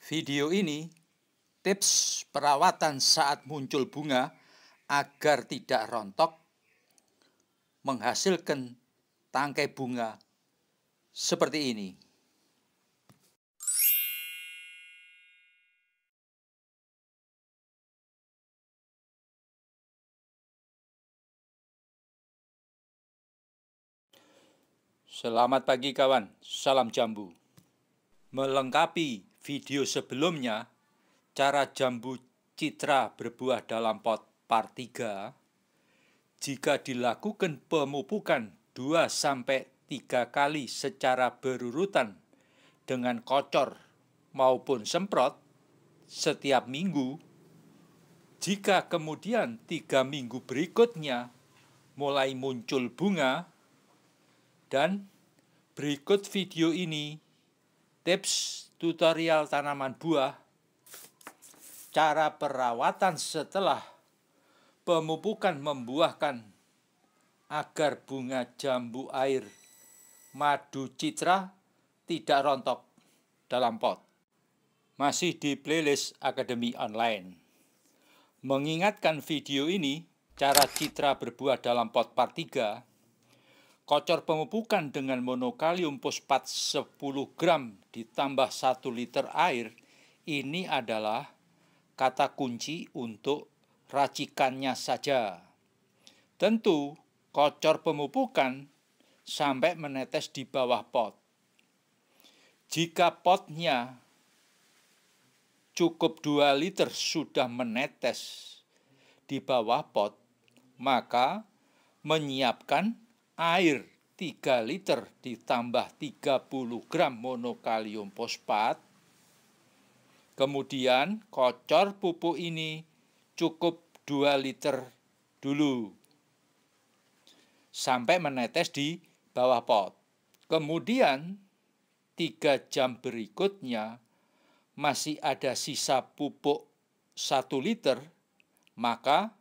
Video ini tips perawatan saat muncul bunga agar tidak rontok menghasilkan tangkai bunga seperti ini. Selamat pagi kawan, salam jambu. Melengkapi video sebelumnya, cara jambu citra berbuah dalam pot par 3, jika dilakukan pemupukan 2-3 kali secara berurutan dengan kocor maupun semprot setiap minggu, jika kemudian tiga minggu berikutnya mulai muncul bunga, dan berikut video ini tips tutorial tanaman buah, cara perawatan setelah pemupukan membuahkan agar bunga jambu air madu citra tidak rontok dalam pot. Masih di playlist Akademi Online. Mengingatkan video ini, cara citra berbuah dalam pot part 3, Kocor pemupukan dengan monokalium fosfat 10 gram ditambah 1 liter air ini adalah kata kunci untuk racikannya saja. Tentu kocor pemupukan sampai menetes di bawah pot. Jika potnya cukup 2 liter sudah menetes di bawah pot, maka menyiapkan air 3 liter ditambah 30 gram monokalium fosfat. Kemudian kocor pupuk ini cukup 2 liter dulu. Sampai menetes di bawah pot. Kemudian 3 jam berikutnya masih ada sisa pupuk 1 liter, maka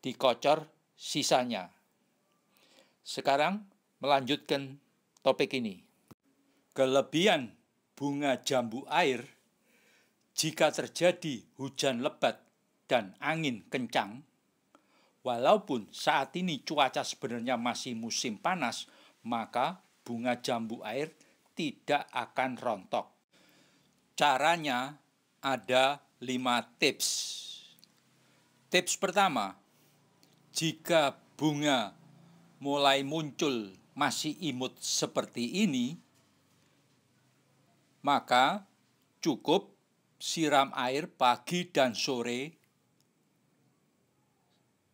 dikocor sisanya. Sekarang melanjutkan topik ini. Kelebihan bunga jambu air jika terjadi hujan lebat dan angin kencang, walaupun saat ini cuaca sebenarnya masih musim panas, maka bunga jambu air tidak akan rontok. Caranya ada lima tips. Tips pertama, jika bunga mulai muncul masih imut seperti ini, maka cukup siram air pagi dan sore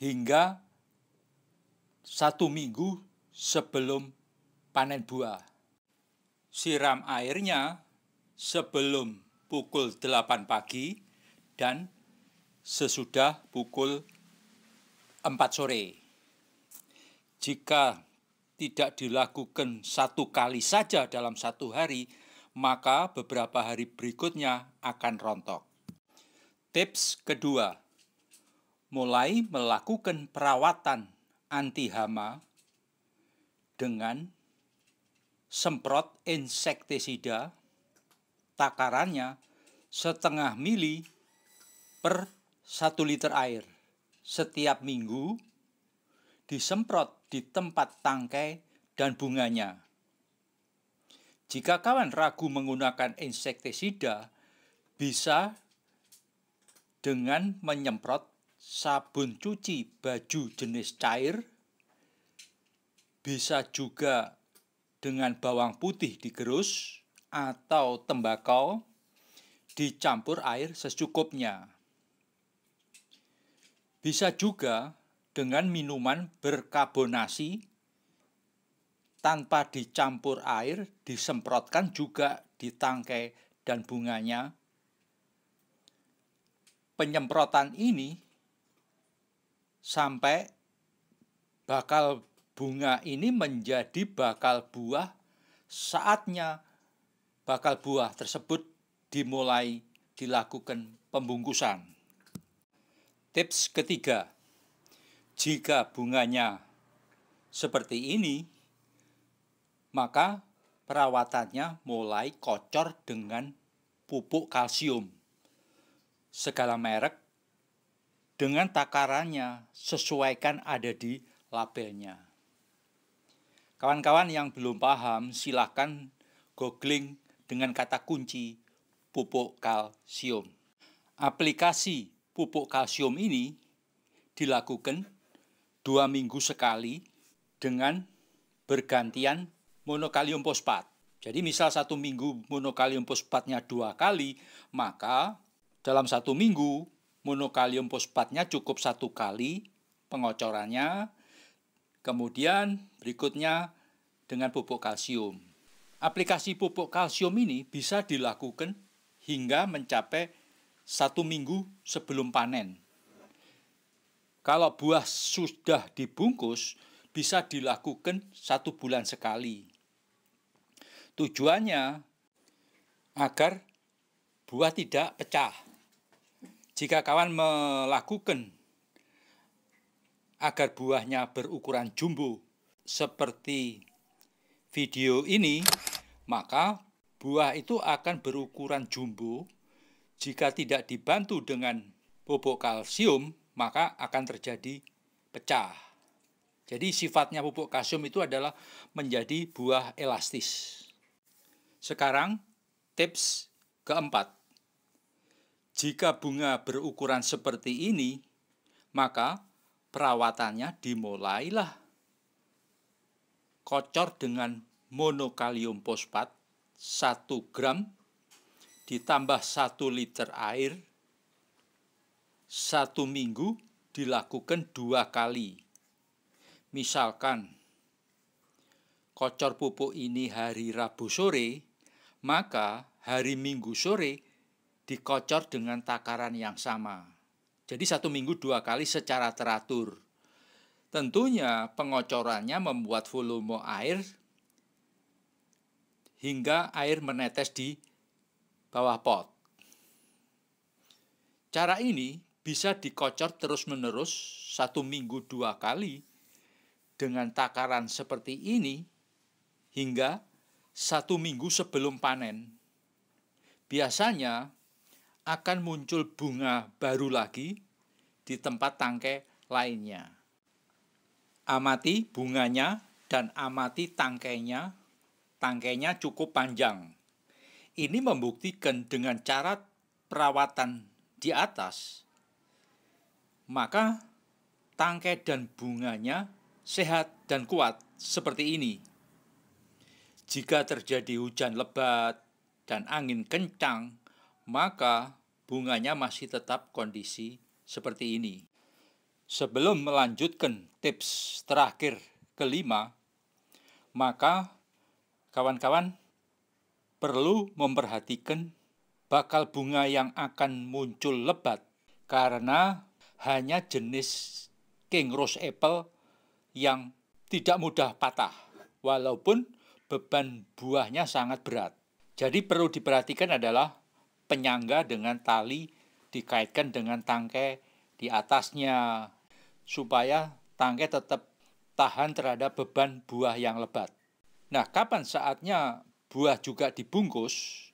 hingga satu minggu sebelum panen buah. Siram airnya sebelum pukul 8 pagi dan sesudah pukul 4 sore. Jika tidak dilakukan satu kali saja dalam satu hari, maka beberapa hari berikutnya akan rontok. Tips kedua, mulai melakukan perawatan anti hama dengan semprot insektisida takarannya setengah mili per satu liter air setiap minggu disemprot di tempat tangkai dan bunganya. Jika kawan ragu menggunakan insektisida, bisa dengan menyemprot sabun cuci baju jenis cair, bisa juga dengan bawang putih digerus atau tembakau dicampur air secukupnya. Bisa juga dengan minuman berkarbonasi tanpa dicampur air, disemprotkan juga di tangkai dan bunganya. Penyemprotan ini sampai bakal bunga ini menjadi bakal buah saatnya bakal buah tersebut dimulai dilakukan pembungkusan. Tips ketiga, jika bunganya seperti ini, maka perawatannya mulai kocor dengan pupuk kalsium segala merek dengan takarannya sesuaikan ada di labelnya. Kawan-kawan yang belum paham silahkan googling dengan kata kunci pupuk kalsium. Aplikasi pupuk kalsium ini dilakukan dua minggu sekali dengan bergantian monokalium fosfat. Jadi misal satu minggu monokalium fosfatnya dua kali, maka dalam satu minggu monokalium fosfatnya cukup satu kali pengocorannya, kemudian berikutnya dengan pupuk kalsium. Aplikasi pupuk kalsium ini bisa dilakukan hingga mencapai satu minggu sebelum panen. Kalau buah sudah dibungkus, bisa dilakukan satu bulan sekali. Tujuannya agar buah tidak pecah. Jika kawan melakukan agar buahnya berukuran jumbo seperti video ini, maka buah itu akan berukuran jumbo jika tidak dibantu dengan pupuk kalsium maka akan terjadi pecah. Jadi sifatnya pupuk kalsium itu adalah menjadi buah elastis. Sekarang tips keempat. Jika bunga berukuran seperti ini, maka perawatannya dimulailah. Kocor dengan monokalium fosfat 1 gram ditambah 1 liter air satu minggu dilakukan dua kali. Misalkan, kocor pupuk ini hari Rabu sore, maka hari Minggu sore dikocor dengan takaran yang sama. Jadi satu minggu dua kali secara teratur. Tentunya pengocorannya membuat volume air hingga air menetes di bawah pot. Cara ini bisa dikocor terus-menerus satu minggu dua kali dengan takaran seperti ini hingga satu minggu sebelum panen. Biasanya akan muncul bunga baru lagi di tempat tangkai lainnya. Amati bunganya dan amati tangkainya. Tangkainya cukup panjang. Ini membuktikan dengan cara perawatan di atas maka tangkai dan bunganya sehat dan kuat seperti ini. Jika terjadi hujan lebat dan angin kencang, maka bunganya masih tetap kondisi seperti ini. Sebelum melanjutkan tips terakhir kelima, maka kawan-kawan perlu memperhatikan bakal bunga yang akan muncul lebat karena hanya jenis King Rose Apple yang tidak mudah patah, walaupun beban buahnya sangat berat. Jadi perlu diperhatikan adalah penyangga dengan tali dikaitkan dengan tangkai di atasnya supaya tangkai tetap tahan terhadap beban buah yang lebat. Nah, kapan saatnya buah juga dibungkus?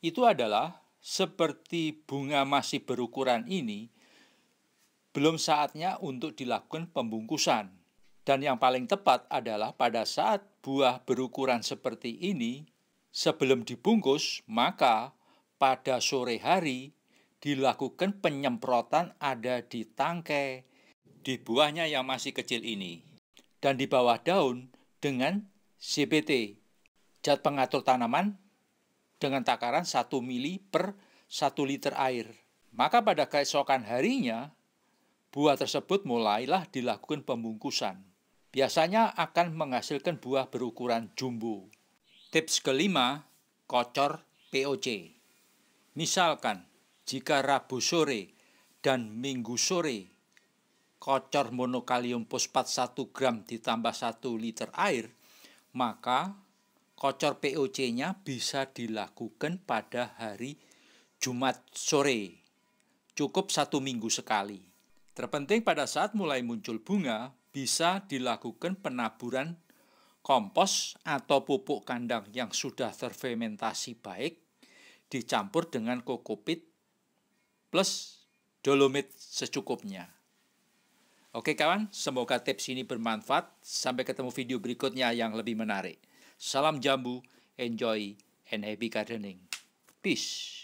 Itu adalah seperti bunga masih berukuran ini, belum saatnya untuk dilakukan pembungkusan. Dan yang paling tepat adalah pada saat buah berukuran seperti ini, sebelum dibungkus, maka pada sore hari dilakukan penyemprotan ada di tangkai, di buahnya yang masih kecil ini, dan di bawah daun dengan cpt zat pengatur tanaman dengan takaran 1 mili per 1 liter air. Maka pada keesokan harinya, Buah tersebut mulailah dilakukan pembungkusan. Biasanya akan menghasilkan buah berukuran jumbo. Tips kelima, kocor POC. Misalkan, jika Rabu sore dan Minggu sore, kocor monokalium fosfat 1 gram ditambah 1 liter air, maka kocor POC-nya bisa dilakukan pada hari Jumat sore. Cukup satu minggu sekali. Terpenting pada saat mulai muncul bunga, bisa dilakukan penaburan kompos atau pupuk kandang yang sudah terfermentasi baik dicampur dengan kokopit plus dolomit secukupnya. Oke kawan, semoga tips ini bermanfaat. Sampai ketemu video berikutnya yang lebih menarik. Salam jambu, enjoy, and happy gardening. Peace.